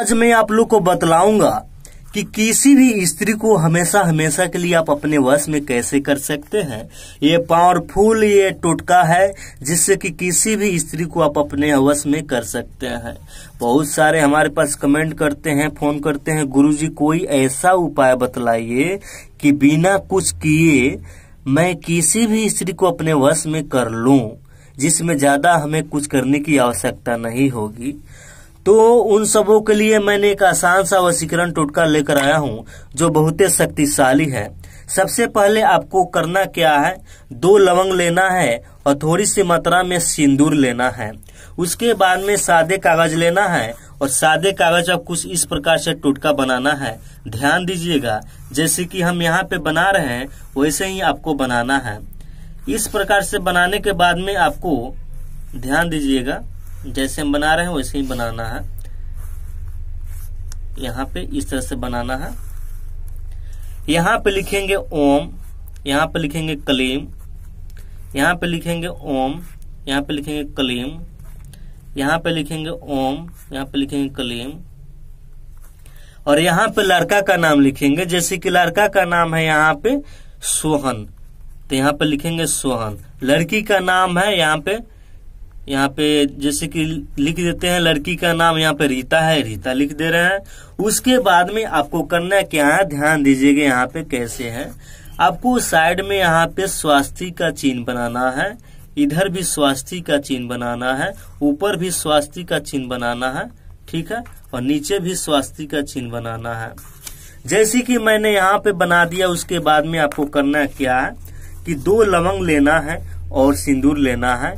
आज मैं आप लोग को बतलाऊंगा कि किसी भी स्त्री को हमेशा हमेशा के लिए आप अपने वश में कैसे कर सकते हैं ये पावरफुल ये टोटका है जिससे कि किसी भी स्त्री को आप अपने वश में कर सकते हैं बहुत सारे हमारे पास कमेंट करते हैं फोन करते हैं गुरुजी कोई ऐसा उपाय बतलाइए कि बिना कुछ किए मैं किसी भी स्त्री को अपने वश में कर लू जिसमें ज्यादा हमें कुछ करने की आवश्यकता नहीं होगी तो उन सबों के लिए मैंने एक आसान सा वसीकरण टोटका लेकर आया हूँ जो बहुत शक्तिशाली है सबसे पहले आपको करना क्या है दो लवंग लेना है और थोड़ी सी मात्रा में सिंदूर लेना है उसके बाद में सादे कागज लेना है और सादे कागज अब कुछ इस प्रकार से टोटका बनाना है ध्यान दीजिएगा जैसे कि हम यहाँ पे बना रहे हैं वैसे ही आपको बनाना है इस प्रकार से बनाने के बाद में आपको ध्यान दीजिएगा जैसे हम बना रहे हैं वैसे ही बनाना है यहाँ पे इस तरह से बनाना है यहाँ पे लिखेंगे ओम यहाँ पे लिखेंगे कलीम यहाँ पे लिखेंगे ओम यहाँ पे लिखेंगे कलीम यहाँ पे लिखेंगे ओम यहाँ पे लिखेंगे कलीम और यहाँ पे लड़का का नाम लिखेंगे जैसे कि लड़का का नाम है यहाँ पे सोहन तो यहाँ पे लिखेंगे सोहन लड़की का नाम है यहाँ पे यहाँ पे जैसे कि लिख देते हैं लड़की का नाम यहाँ पे रीता है रीता लिख दे रहे हैं उसके बाद में आपको करना क्या है ध्यान दीजिएगा यहाँ पे कैसे है आपको साइड में यहाँ पे स्वास्थ्य का चिन्ह बनाना है इधर भी स्वास्थ्य का चिन्ह बनाना है ऊपर भी स्वास्थ्य का चिन्ह बनाना है ठीक है और नीचे भी स्वास्थ्य का चिन्ह बनाना है जैसे कि मैंने यहाँ पे बना दिया उसके बाद में आपको करना क्या है कि दो लवंग लेना है और सिंदूर लेना है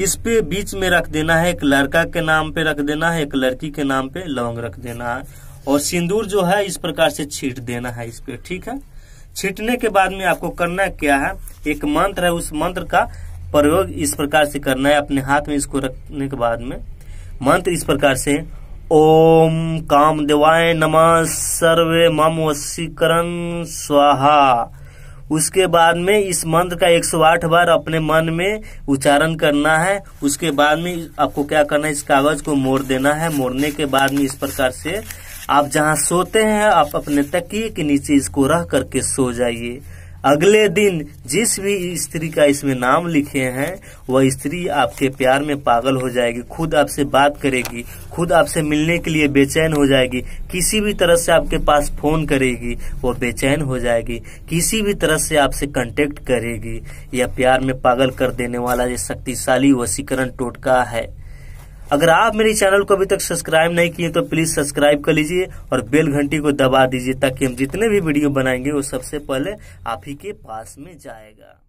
इस पे बीच में रख देना है एक लड़का के नाम पे रख देना है एक लड़की के नाम पे लौंग रख देना है और सिंदूर जो है इस प्रकार से छीट देना है इस पे ठीक है छीटने के बाद में आपको करना क्या है एक मंत्र है उस मंत्र का प्रयोग इस प्रकार से करना है अपने हाथ में इसको रखने के बाद में मंत्र इस प्रकार से ओम काम देवाय नमः सर्वे मम वशीकरण स्वाहा उसके बाद में इस मंत्र का 108 बार अपने मन में उच्चारण करना है उसके बाद में आपको क्या करना है इस कागज को मोड़ देना है मोड़ने के बाद में इस प्रकार से आप जहाँ सोते हैं आप अपने तकिए के नीचे इसको रह करके सो जाइए अगले दिन जिस भी स्त्री का इसमें नाम लिखे हैं वह स्त्री आपके प्यार में पागल हो जाएगी खुद आपसे बात करेगी खुद आपसे मिलने के लिए बेचैन हो जाएगी किसी भी तरह से आपके पास फोन करेगी वो बेचैन हो जाएगी किसी भी तरह से आपसे कांटेक्ट करेगी यह प्यार में पागल कर देने वाला ये शक्तिशाली वसीकरण टोटका है अगर आप मेरे चैनल को अभी तक सब्सक्राइब नहीं किए तो प्लीज सब्सक्राइब कर लीजिए और बेल घंटी को दबा दीजिए ताकि हम जितने भी वीडियो बनाएंगे वो सबसे पहले आप ही के पास में जाएगा